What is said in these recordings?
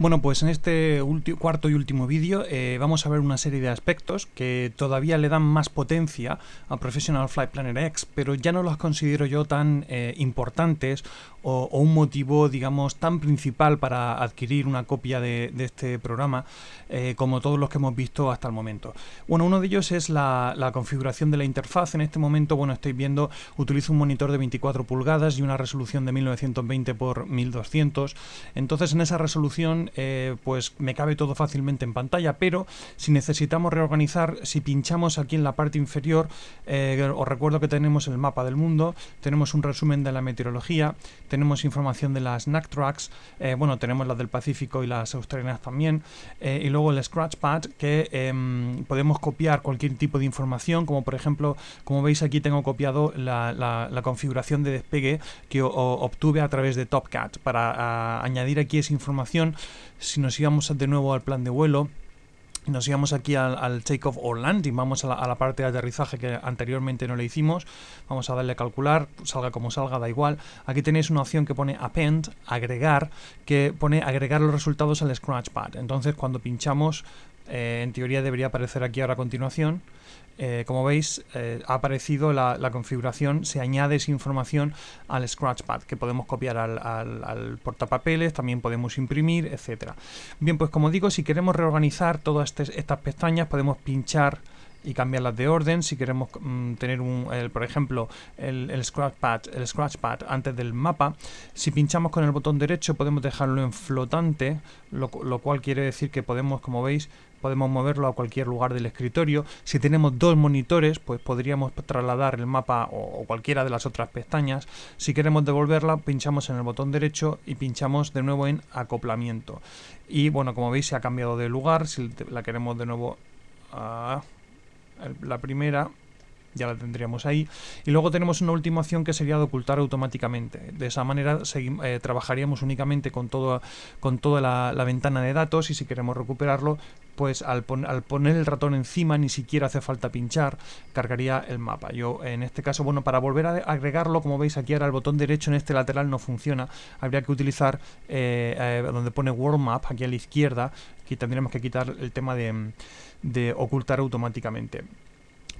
Bueno, pues en este cuarto y último vídeo eh, vamos a ver una serie de aspectos que todavía le dan más potencia a Professional Flight Planner X, pero ya no los considero yo tan eh, importantes o, un motivo, digamos, tan principal para adquirir una copia de, este programa eh, como todos los que hemos visto hasta el momento. Bueno, uno de ellos es la, configuración de la interfaz. En este momento, bueno, estoy viendo, utilizo un monitor de 24 pulgadas y una resolución de 1920 x 1200. Entonces, en esa resolución eh, pues me cabe todo fácilmente en pantalla, pero si necesitamos reorganizar, si pinchamos aquí en la parte inferior, eh, os recuerdo que tenemos el mapa del mundo, tenemos un resumen de la meteorología, tenemos información de las NAC tracks, eh, bueno, tenemos las del Pacífico y las australianas también, y luego el scratchpad que em, podemos copiar cualquier tipo de información, como por ejemplo, como veis aquí tengo copiado la, configuración de despegue que obtuve a través de TopCat para añadir aquí esa información si nos íbamos de nuevo al plan de vuelo, nos íbamos aquí al, take takeoff or landing, vamos a la, parte de aterrizaje que anteriormente no le hicimos, vamos a darle a calcular, salga como salga, da igual. Aquí tenéis una opción que pone append, agregar, que pone agregar los resultados al scratchpad. Entonces cuando pinchamos, eh, en teoría debería aparecer aquí ahora a continuación, eh, como veis, eh, ha aparecido la, configuración, se añade esa información al Scratchpad, que podemos copiar al, al portapapeles, también podemos imprimir, etc. Bien, pues como digo, si queremos reorganizar todas este, estas pestañas, podemos pinchar y cambiarlas de orden. Si queremos mm, tener, un, por ejemplo, el, scratchpad scratch el scratchpad antes del mapa, si pinchamos con el botón derecho podemos dejarlo en flotante, lo, cual quiere decir que podemos, como veis, podemos moverlo a cualquier lugar del escritorio. Si tenemos dos monitores, pues podríamos trasladar el mapa o, cualquiera de las otras pestañas. Si queremos devolverla, pinchamos en el botón derecho y pinchamos de nuevo en acoplamiento. Y bueno, como veis se ha cambiado de lugar, si la queremos de nuevo... Ah, la primera, ya la tendríamos ahí. Y luego tenemos una última opción que sería de ocultar automáticamente. De esa manera eh, trabajaríamos únicamente con, todo, con toda la, ventana de datos y si queremos recuperarlo, pues al, poner el ratón encima ni siquiera hace falta pinchar, cargaría el mapa. Yo en este caso, bueno, para volver a agregarlo, como veis aquí ahora el botón derecho en este lateral no funciona. Habría que utilizar eh, eh, donde pone World Map, aquí a la izquierda, aquí tendríamos que quitar el tema de de ocultar automáticamente.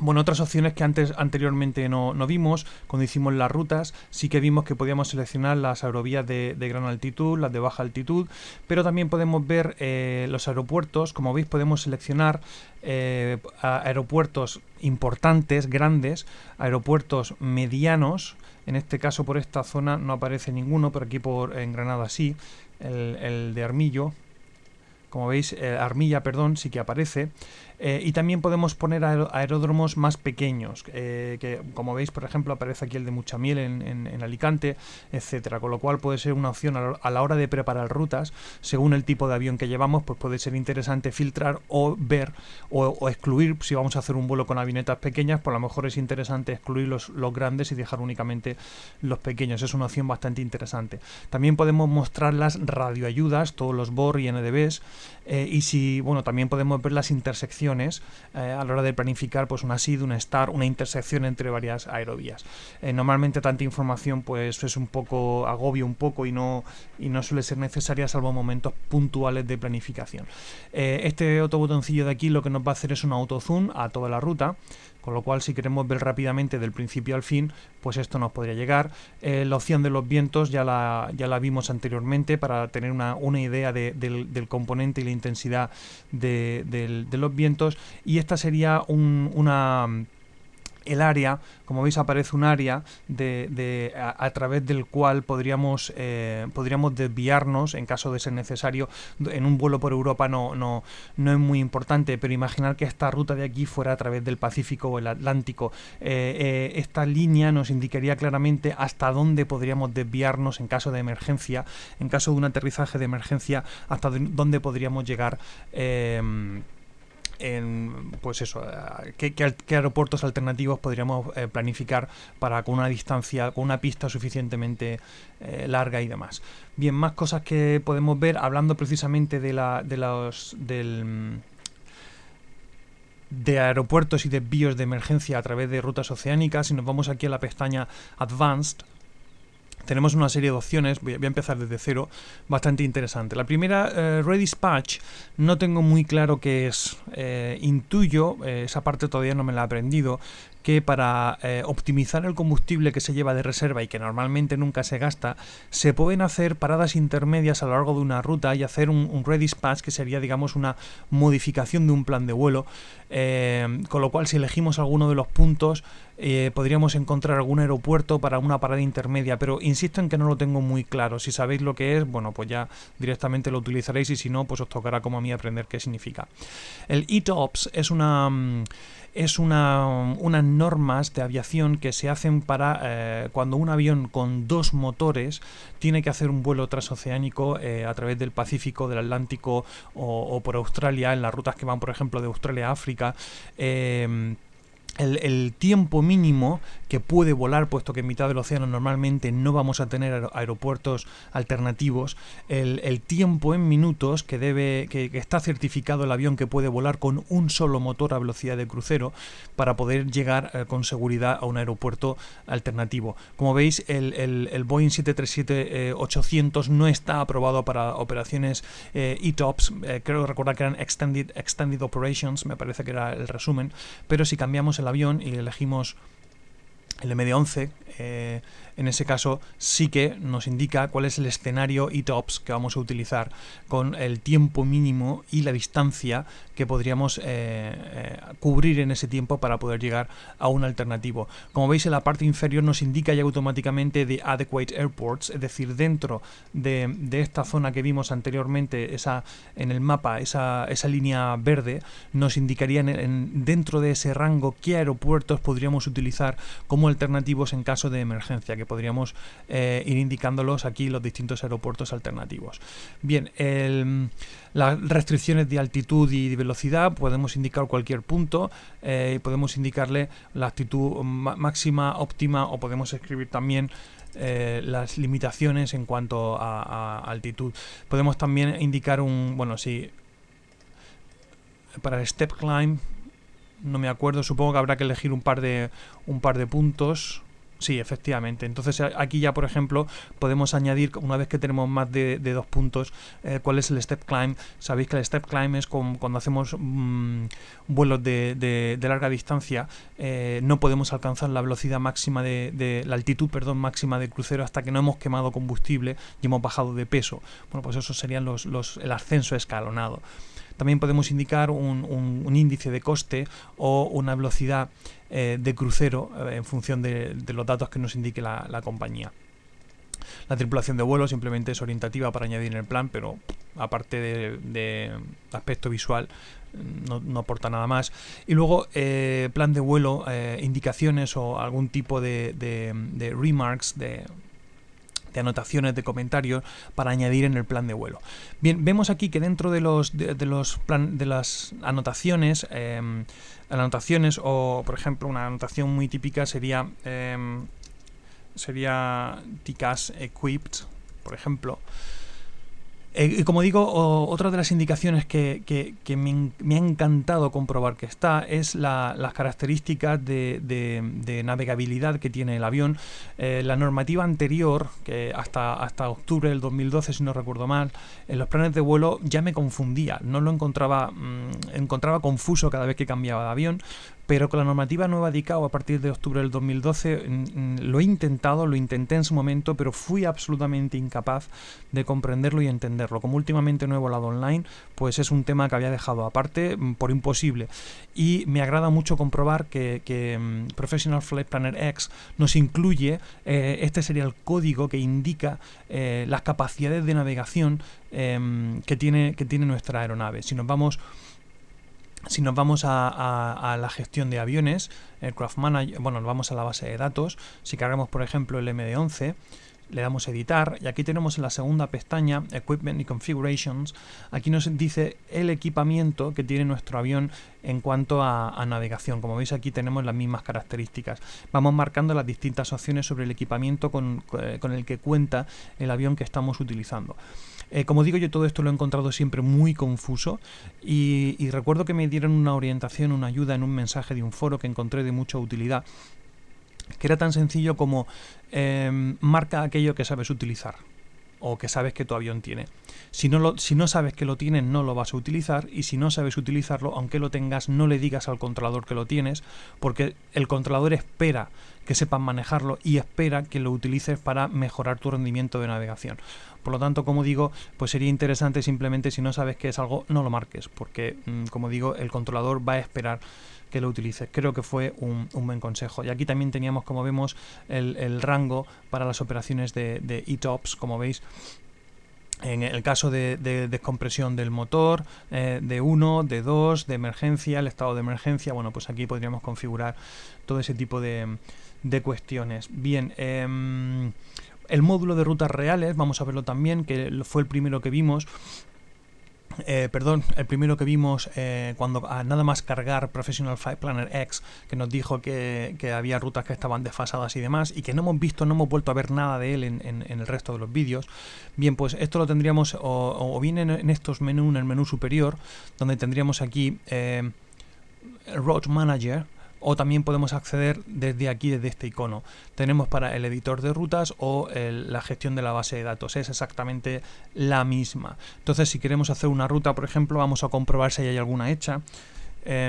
Bueno, otras opciones que antes anteriormente no, vimos, cuando hicimos las rutas, sí que vimos que podíamos seleccionar las aerovías de, gran altitud, las de baja altitud, pero también podemos ver eh, los aeropuertos, como veis podemos seleccionar eh, aeropuertos importantes, grandes, aeropuertos medianos, en este caso por esta zona no aparece ninguno, pero aquí por, en Granada sí, el, el de Armillo, como veis, eh, armilla, perdón, sí que aparece eh, y también podemos poner aeródromos más pequeños, eh, que como veis, por ejemplo, aparece aquí el de Muchamiel en, en, Alicante, etcétera. Con lo cual puede ser una opción a la hora de preparar rutas, según el tipo de avión que llevamos, pues puede ser interesante filtrar o ver o, excluir. Si vamos a hacer un vuelo con avionetas pequeñas, por pues lo mejor es interesante excluir los, grandes y dejar únicamente los pequeños. Es una opción bastante interesante. También podemos mostrar las radioayudas, todos los BOR y NDBs, eh, y si, bueno, también podemos ver las intersecciones eh, a la hora de planificar pues una SID, una STAR, una intersección entre varias aerovías. Eh, normalmente tanta información pues es un poco agobio un poco y no y no suele ser necesaria salvo momentos puntuales de planificación. Eh, este otro botoncillo de aquí lo que nos va a hacer es un autozoom a toda la ruta con lo cual, si queremos ver rápidamente del principio al fin, pues esto nos podría llegar. Eh, la opción de los vientos ya la, ya la vimos anteriormente para tener una, idea del, componente y la intensidad de, los vientos. Y esta sería una el área, como veis aparece un área de, a, través del cual podríamos, eh, podríamos desviarnos en caso de ser necesario. En un vuelo por Europa no, no, no es muy importante, pero imaginar que esta ruta de aquí fuera a través del Pacífico o el Atlántico. Eh, eh, esta línea nos indicaría claramente hasta dónde podríamos desviarnos en caso de emergencia, en caso de un aterrizaje de emergencia, hasta dónde podríamos llegar en, pues eso, eh, ¿qué, aeropuertos alternativos podríamos eh, planificar para con una distancia, con una pista suficientemente eh, larga y demás. Bien, más cosas que podemos ver, hablando precisamente de, la, de los, del mm, de aeropuertos y desvíos de emergencia a través de rutas oceánicas, si nos vamos aquí a la pestaña Advanced, tenemos una serie de opciones, voy a, empezar desde cero, bastante interesante. La primera, ready eh, Redispatch, no tengo muy claro qué es, eh, intuyo, eh, esa parte todavía no me la he aprendido, que para eh, optimizar el combustible que se lleva de reserva y que normalmente nunca se gasta, se pueden hacer paradas intermedias a lo largo de una ruta y hacer un, un redispatch, que sería, digamos, una modificación de un plan de vuelo. Eh, con lo cual, si elegimos alguno de los puntos, eh, podríamos encontrar algún aeropuerto para una parada intermedia, pero insisto en que no lo tengo muy claro. Si sabéis lo que es, bueno, pues ya directamente lo utilizaréis y si no, pues os tocará como a mí aprender qué significa. El ETOPS es una, mm, es una, unas normas de aviación que se hacen para eh, cuando un avión con dos motores tiene que hacer un vuelo transoceánico eh, a través del Pacífico, del Atlántico o, por Australia, en las rutas que van, por ejemplo, de Australia a África. Eh, el, tiempo mínimo que puede volar, puesto que en mitad del océano normalmente no vamos a tener aeropuertos alternativos, el, tiempo en minutos que debe, que, está certificado el avión que puede volar con un solo motor a velocidad de crucero para poder llegar eh, con seguridad a un aeropuerto alternativo. Como veis, el, Boeing 737-800 eh, no está aprobado para operaciones eh, ETOPS, creo recordar que eran extended, extended Operations, me parece que era el resumen, pero si cambiamos el avión y elegimos el MD11, eh, en ese caso, sí que nos indica cuál es el escenario y tops que vamos a utilizar, con el tiempo mínimo y la distancia que podríamos eh, eh, cubrir en ese tiempo para poder llegar a un alternativo. Como veis, en la parte inferior nos indica ya automáticamente de adequate airports, es decir, dentro de, esta zona que vimos anteriormente, esa, en el mapa, esa, esa línea verde, nos indicaría dentro de ese rango qué aeropuertos podríamos utilizar como alternativos en caso de emergencia, que podríamos eh, ir indicándolos aquí los distintos aeropuertos alternativos. Bien, las restricciones de altitud y de velocidad, podemos indicar cualquier punto, eh, y podemos indicarle la actitud máxima, óptima o podemos escribir también eh, las limitaciones en cuanto a, altitud. Podemos también indicar un, bueno, sí para el step climb no me acuerdo, supongo que habrá que elegir un par de, un par de puntos. Sí, efectivamente. Entonces eh, aquí ya, por ejemplo, podemos añadir, una vez que tenemos más de, dos puntos, eh, cuál es el step climb. Sabéis que el step climb es cuando hacemos mm, vuelos de, larga distancia, eh, no podemos alcanzar la velocidad máxima de, la altitud, perdón, máxima de crucero hasta que no hemos quemado combustible y hemos bajado de peso. Bueno, pues eso serían los, los, el ascenso escalonado. También podemos indicar un, índice de coste o una velocidad eh, de crucero eh, en función de, los datos que nos indique la, compañía. La tripulación de vuelo simplemente es orientativa para añadir en el plan, pero aparte de, aspecto visual, no, aporta nada más. Y luego, eh, plan de vuelo, indicaciones o algún tipo de, de remarks, de de anotaciones, de comentarios para añadir en el plan de vuelo. Bien, vemos aquí que dentro de los de, los plan, de las anotaciones, em, anotaciones o por ejemplo una anotación muy típica sería eh, sería equipped, por ejemplo. Eh, y como digo, otra de las indicaciones que, me, ha encantado comprobar que está es las características de, navegabilidad que tiene el avión. Eh, la normativa anterior, que hasta, octubre del 2012, si no recuerdo mal, en los planes de vuelo ya me confundía, no lo encontraba, mm, encontraba confuso cada vez que cambiaba de avión pero con la normativa nueva de a partir de octubre del 2012 mm, mm, lo he intentado, lo intenté en su momento, pero fui absolutamente incapaz de comprenderlo y entenderlo. Como últimamente no he volado online, pues es un tema que había dejado aparte mm, por imposible. Y me agrada mucho comprobar que, Professional Flight Planner X nos incluye, eh, este sería el código que indica eh, las capacidades de navegación em, que, tiene, que tiene nuestra aeronave. Si nos vamos si nos vamos a, la gestión de aviones, craft Manager, bueno, nos vamos a la base de datos, si cargamos por ejemplo el MD-11, le damos editar y aquí tenemos en la segunda pestaña Equipment y Configurations, aquí nos dice el equipamiento que tiene nuestro avión en cuanto a, navegación. Como veis aquí tenemos las mismas características. Vamos marcando las distintas opciones sobre el equipamiento con eh, el que cuenta el avión que estamos utilizando. Eh, como digo, yo todo esto lo he encontrado siempre muy confuso y, recuerdo que me dieron una orientación, una ayuda en un mensaje de un foro que encontré de mucha utilidad, que era tan sencillo como em, marca aquello que sabes utilizar o que sabes que tu avión tiene. Si no, lo, si no sabes que lo tienes, no lo vas a utilizar y si no sabes utilizarlo, aunque lo tengas, no le digas al controlador que lo tienes, porque el controlador espera que sepas manejarlo y espera que lo utilices para mejorar tu rendimiento de navegación. Por lo tanto, como digo, pues sería interesante simplemente si no sabes que es algo, no lo marques, porque mm, como digo, el controlador va a esperar que lo utilices. Creo que fue un, buen consejo. Y aquí también teníamos, como vemos, el, rango para las operaciones de, de ETOPS, como veis, en el caso de, descompresión del motor, eh, de 1, de 2, de emergencia, el estado de emergencia, bueno, pues aquí podríamos configurar todo ese tipo de, cuestiones. Bien, em, el módulo de rutas reales, vamos a verlo también, que fue el primero que vimos, eh, perdón, el primero que vimos eh, cuando ah, nada más cargar Professional Flight Planner X, que nos dijo que, había rutas que estaban desfasadas y demás, y que no hemos visto, no hemos vuelto a ver nada de él en, el resto de los vídeos. Bien, pues esto lo tendríamos o, bien en, estos menús, en el menú superior, donde tendríamos aquí eh, Road Manager, o también podemos acceder desde aquí, desde este icono. Tenemos para el editor de rutas o la gestión de la base de datos, es exactamente la misma. Entonces, si queremos hacer una ruta, por ejemplo, vamos a comprobar si hay alguna hecha. Bueno,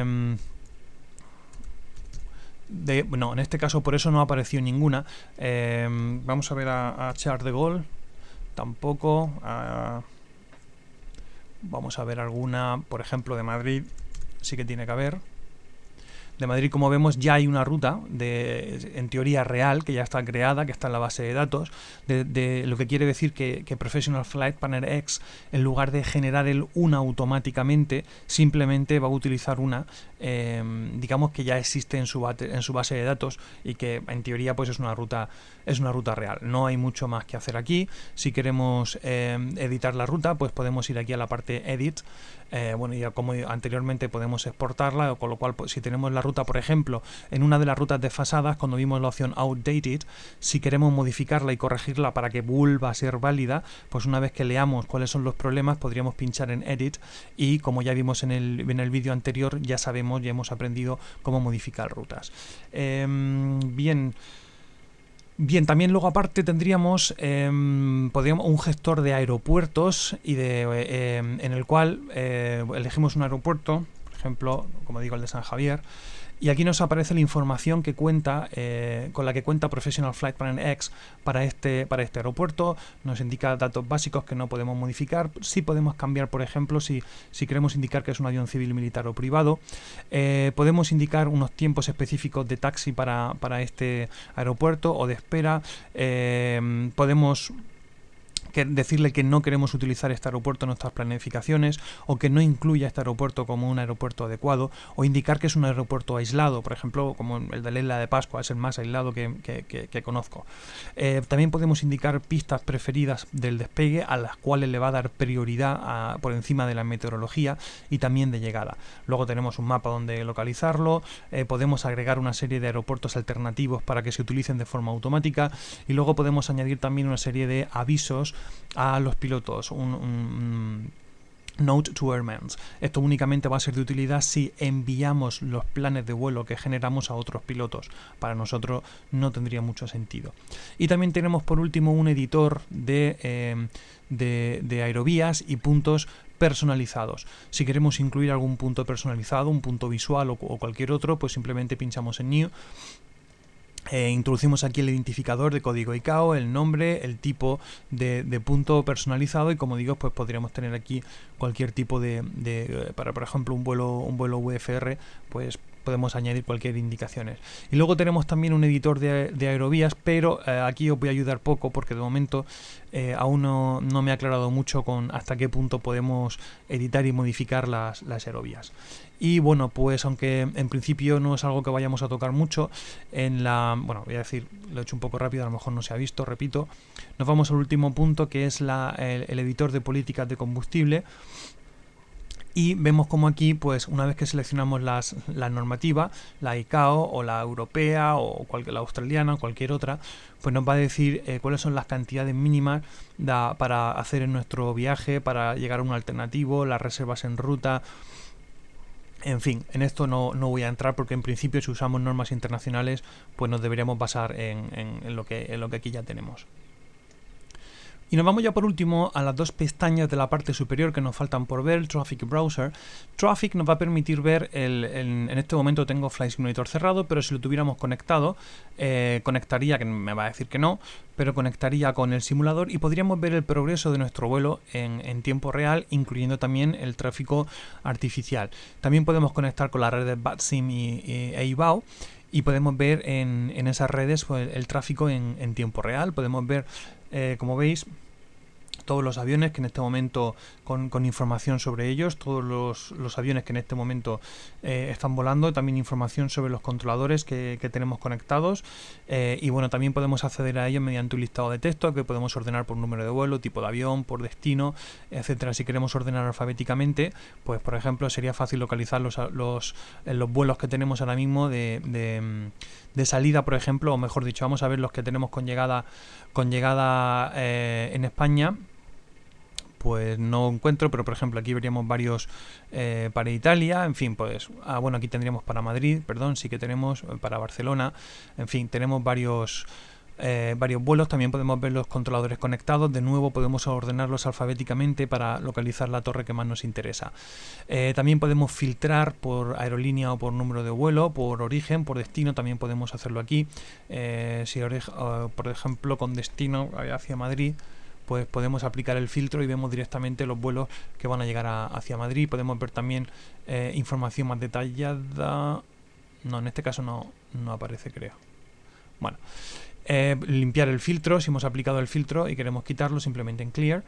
em, no, en este caso por eso no apareció ninguna. Em, vamos a ver a, Char de Gol, tampoco. vamos a ver alguna, por ejemplo, de Madrid, sí que tiene que haber de Madrid, como vemos, ya hay una ruta, de, en teoría real, que ya está creada, que está en la base de datos, de, lo que quiere decir que, que, Professional Flight Planner X, en lugar de generar el una automáticamente, simplemente va a utilizar una, em, digamos que ya existe en su, en su base de datos y que en teoría pues es una ruta, es una ruta real. No hay mucho más que hacer aquí. Si queremos em, editar la ruta, pues podemos ir aquí a la parte Edit. Eh, bueno, ya como anteriormente podemos exportarla, con lo cual pues, si tenemos la por ejemplo, en una de las rutas desfasadas, cuando vimos la opción outdated, si queremos modificarla y corregirla para que vuelva a ser válida, pues una vez que leamos cuáles son los problemas, podríamos pinchar en edit y como ya vimos en el, vídeo anterior, ya sabemos, ya hemos aprendido cómo modificar rutas. Em, bien. Bien, también luego aparte tendríamos em, podríamos, un gestor de aeropuertos y de, em, en el cual eh, elegimos un aeropuerto, por ejemplo, como digo, el de San Javier, y aquí nos aparece la información que cuenta, eh, con la que cuenta Professional Flight Plan X para este, para este aeropuerto. Nos indica datos básicos que no podemos modificar. Sí podemos cambiar, por ejemplo, si, si queremos indicar que es un avión civil, militar o privado. Eh, podemos indicar unos tiempos específicos de taxi para, para este aeropuerto o de espera. Eh, podemos decirle que no queremos utilizar este aeropuerto en nuestras planificaciones o que no incluya este aeropuerto como un aeropuerto adecuado o indicar que es un aeropuerto aislado, por ejemplo, como el de la de Pascua, es el más aislado que, conozco. Eh, también podemos indicar pistas preferidas del despegue a las cuales le va a dar prioridad por encima de la meteorología y también de llegada. Luego tenemos un mapa donde localizarlo, eh, podemos agregar una serie de aeropuertos alternativos para que se utilicen de forma automática y luego podemos añadir también una serie de avisos a los pilotos, un, Note to Airmen. Esto únicamente va a ser de utilidad si enviamos los planes de vuelo que generamos a otros pilotos. Para nosotros no tendría mucho sentido. Y también tenemos por último un editor de, eh, aerovías y puntos personalizados. Si queremos incluir algún punto personalizado, un punto visual o cualquier otro, pues simplemente pinchamos en New eh, introducimos aquí el identificador de código ICAO, el nombre, el tipo de, punto personalizado y como digo, pues podríamos tener aquí cualquier tipo de, de, eh, para por ejemplo un vuelo, un vuelo UFR, pues podemos añadir cualquier indicaciones. Y luego tenemos también un editor de, de aerovías, pero eh, aquí os voy a ayudar poco porque de momento eh, aún no, me ha aclarado mucho con hasta qué punto podemos editar y modificar las, las aerovías. Y bueno, pues aunque en principio no es algo que vayamos a tocar mucho, en la. Bueno, voy a decir, lo he hecho un poco rápido, a lo mejor no se ha visto, repito. Nos vamos al último punto que es la, el editor de políticas de combustible y vemos como aquí, pues una vez que seleccionamos las, la normativa, la ICAO o la europea o la australiana o cualquier otra, pues nos va a decir eh, cuáles son las cantidades mínimas para hacer en nuestro viaje, para llegar a un alternativo, las reservas en ruta, en fin, en esto no, voy a entrar porque en principio si usamos normas internacionales pues nos deberíamos basar lo, que, en lo que aquí ya tenemos. Y nos vamos ya por último a las dos pestañas de la parte superior que nos faltan por ver, Traffic Browser. Traffic nos va a permitir ver, el, en este momento tengo Flight Simulator cerrado, pero si lo tuviéramos conectado, eh, conectaría, que me va a decir que no, pero conectaría con el simulador y podríamos ver el progreso de nuestro vuelo en, tiempo real, incluyendo también el tráfico artificial. También podemos conectar con las redes BATSIM y, y e y podemos ver en, esas redes pues, el, tráfico en, en, tiempo real, podemos ver eh, como veis, todos los aviones que en este momento con, información sobre ellos, todos los, aviones que en este momento eh, están volando, también información sobre los controladores que, tenemos conectados eh, y bueno, también podemos acceder a ellos mediante un listado de texto que podemos ordenar por número de vuelo, tipo de avión, por destino, etcétera. Si queremos ordenar alfabéticamente, pues por ejemplo sería fácil localizar los, los, eh, vuelos que tenemos ahora mismo de, de, salida, por ejemplo, o mejor dicho, vamos a ver los que tenemos con llegada, con llegada en España pues no encuentro, pero por ejemplo aquí veríamos varios eh, para Italia, en fin, pues, ah, bueno, aquí tendríamos para Madrid, perdón, sí que tenemos, eh, para Barcelona, en fin, tenemos varios... Eh, varios vuelos, también podemos ver los controladores conectados, de nuevo podemos ordenarlos alfabéticamente para localizar la torre que más nos interesa. también podemos filtrar por aerolínea o por número de vuelo, por origen, por destino, también podemos hacerlo aquí. si por ejemplo con destino hacia Madrid, pues podemos aplicar el filtro y vemos directamente los vuelos que van a llegar hacia Madrid. Podemos ver también eh, información más detallada. No, en este caso no, no aparece, creo. Bueno, eh, limpiar el filtro, si hemos aplicado el filtro y queremos quitarlo, simplemente en Clear.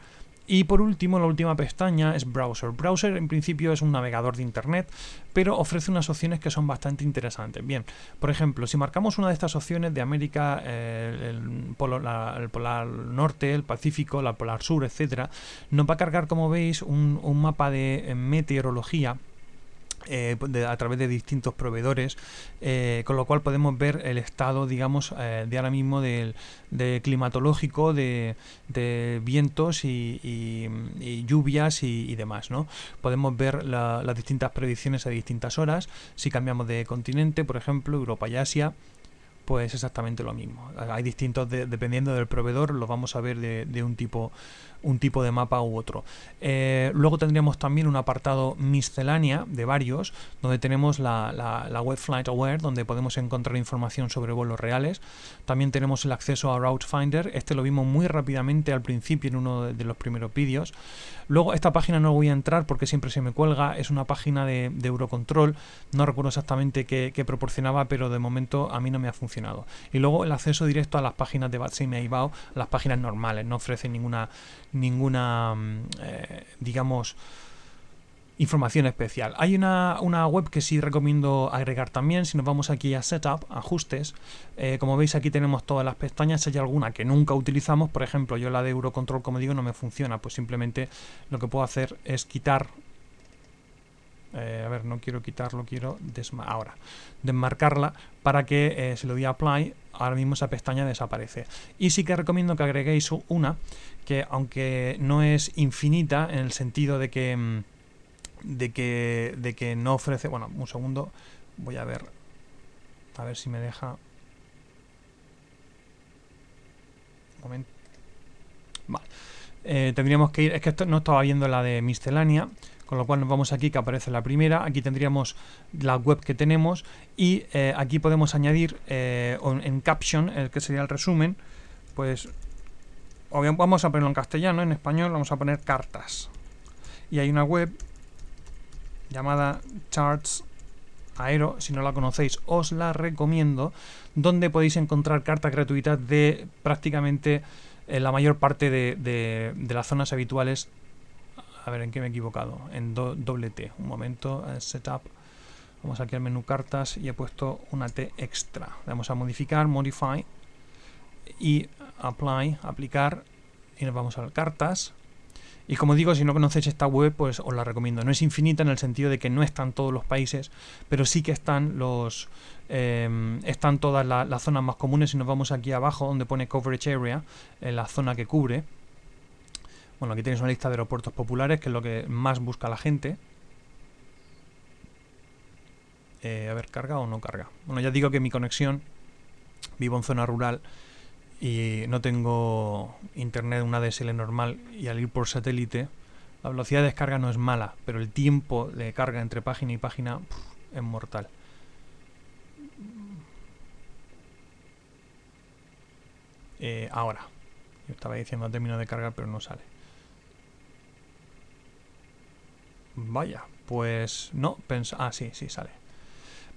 Y por último, la última pestaña es Browser. Browser en principio es un navegador de Internet, pero ofrece unas opciones que son bastante interesantes. Bien, por ejemplo, si marcamos una de estas opciones de América, eh, el, Polar Norte, el Pacífico, la Polar Sur, etcétera nos va a cargar, como veis, un, un mapa de meteorología eh, a través de distintos proveedores, eh, con lo cual podemos ver el estado, digamos, eh, de ahora mismo del de climatológico, de, vientos y, lluvias y, demás, ¿no? Podemos ver las distintas predicciones a distintas horas, si cambiamos de continente, por ejemplo, Europa y Asia, pues exactamente lo mismo. Hay distintos, dependiendo del proveedor, los vamos a ver de un tipo un tipo de mapa u otro. Eh, luego tendríamos también un apartado miscelánea de varios, donde tenemos la, web Flight Aware, donde podemos encontrar información sobre vuelos reales. También tenemos el acceso a Route Finder, este lo vimos muy rápidamente al principio en uno de, los primeros vídeos. Luego esta página no voy a entrar porque siempre se me cuelga, es una página de, Eurocontrol, no recuerdo exactamente qué, proporcionaba, pero de momento a mí no me ha funcionado. Y luego el acceso directo a las páginas de Batsim y las páginas normales, no ofrecen ninguna ninguna, mm, eh, digamos, información especial. Hay una, web que sí recomiendo agregar también. Si nos vamos aquí a Setup, ajustes, eh, como veis aquí tenemos todas las pestañas. Si hay alguna que nunca utilizamos, por ejemplo, yo la de Eurocontrol, como digo, no me funciona, pues simplemente lo que puedo hacer es quitar eh, a ver, no quiero quitarlo, quiero ahora, desmarcarla para que si eh, se lo di a apply, ahora mismo esa pestaña desaparece. Y sí que recomiendo que agreguéis una que aunque no es infinita en el sentido de que mm, de que de que no ofrece, bueno, un segundo, voy a ver a ver si me deja un momento eh, tendríamos que ir, es que no estaba viendo la de miscelánea, con lo cual nos vamos aquí que aparece la primera, aquí tendríamos la web que tenemos y eh, aquí podemos añadir eh, en caption, el que sería el resumen, pues vamos a ponerlo en castellano, en español vamos a poner cartas. Y hay una web llamada Charts Aero, si no la conocéis, os la recomiendo, donde podéis encontrar cartas gratuitas de prácticamente en eh, la mayor parte de, las zonas habituales. A ver, ¿en qué me he equivocado? En doble T. Un momento, eh, setup. Vamos aquí al menú cartas y he puesto una T extra. Vamos a modificar, modify y apply, aplicar. Y nos vamos a cartas. Y como digo, si no conocéis esta web, pues os la recomiendo. No es infinita en el sentido de que no están todos los países, pero sí que están los em, están todas las zonas más comunes. Si nos vamos aquí abajo, donde pone coverage area, en la zona que cubre. Bueno, aquí tenéis una lista de aeropuertos populares, que es lo que más busca la gente. Eh, a ver, ¿carga o no carga? Bueno, ya digo que mi conexión, vivo en zona rural, y no tengo internet, una DSL normal y al ir por satélite, la velocidad de descarga no es mala, pero el tiempo de carga entre página y página es mortal. Eh, ahora. Yo estaba diciendo término de carga, pero no sale. Vaya, pues no, ah, sí, sí, sale.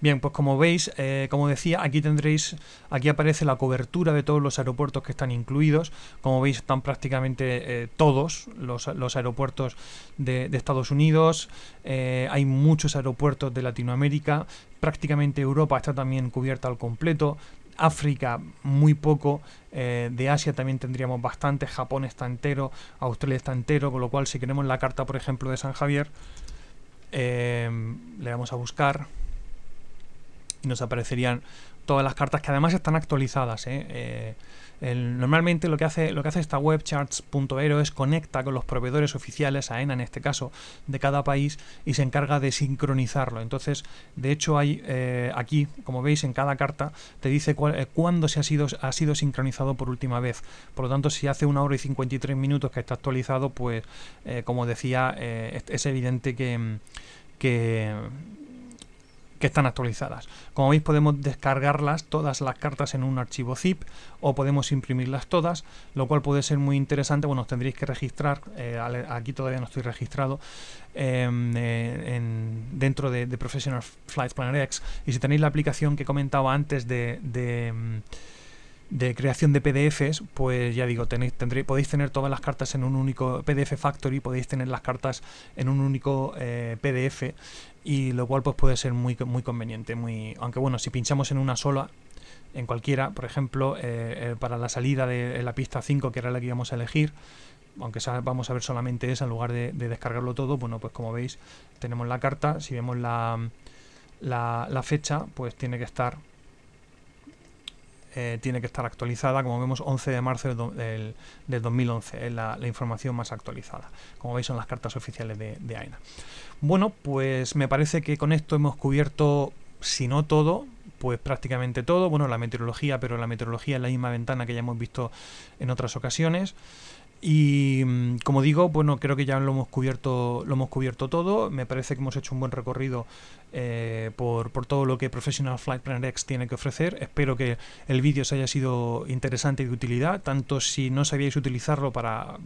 Bien, pues como veis, eh, como decía, aquí tendréis, aquí aparece la cobertura de todos los aeropuertos que están incluidos. Como veis, están prácticamente eh, todos los, aeropuertos de, Estados Unidos. Eh, hay muchos aeropuertos de Latinoamérica. Prácticamente Europa está también cubierta al completo. África muy poco, de Asia también tendríamos bastante, Japón está entero, Australia está entero, con lo cual si queremos la carta por ejemplo de San Javier, le vamos a buscar nos aparecerían todas las cartas que además están actualizadas. ¿eh? Eh, normalmente lo que hace, lo que hace esta web es conecta con los proveedores oficiales, AENA en este caso, de cada país y se encarga de sincronizarlo. Entonces, de hecho, hay eh, aquí, como veis, en cada carta te dice cuál, cuándo se ha sido, ha sido sincronizado por última vez. Por lo tanto, si hace una hora y 53 minutos que está actualizado, pues como decía, es, evidente que, que que están actualizadas. Como veis podemos descargarlas todas las cartas en un archivo zip o podemos imprimirlas todas, lo cual puede ser muy interesante. Bueno, os tendréis que registrar, eh, aquí todavía no estoy registrado, em, eh, dentro de, Professional Flight Planner X. Y si tenéis la aplicación que comentaba antes de, de em, creación de PDFs, pues ya digo, tenéis, podéis tener todas las cartas en un único PDF Factory, podéis tener las cartas en un único eh, PDF y lo cual pues puede ser muy, muy conveniente. Muy... Aunque bueno, si pinchamos en una sola, en cualquiera, por ejemplo, eh, eh, para la salida de la pista 5, que era la que íbamos a elegir, aunque vamos a ver solamente esa en lugar de, descargarlo todo, bueno, pues como veis, tenemos la carta, si vemos la, la, la fecha, pues tiene que estar eh, tiene que estar actualizada, como vemos 11 de marzo del, 2011, es la, información más actualizada, como veis son las cartas oficiales de, de AENA. Bueno, pues me parece que con esto hemos cubierto, si no todo, pues prácticamente todo, bueno, la meteorología, pero la meteorología es la misma ventana que ya hemos visto en otras ocasiones. Y mm, como digo, bueno, creo que ya lo hemos cubierto, lo hemos cubierto todo. Me parece que hemos hecho un buen recorrido eh, por, todo lo que Professional Flight Planner X tiene que ofrecer. Espero que el vídeo os haya sido interesante y de utilidad, tanto si no sabíais utilizarlo para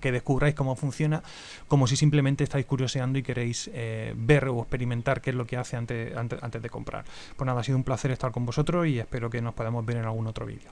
que descubráis cómo funciona, como si simplemente estáis curioseando y queréis eh, ver o experimentar qué es lo que hace antes de comprar. Pues nada, ha sido un placer estar con vosotros y espero que nos podamos ver en algún otro vídeo.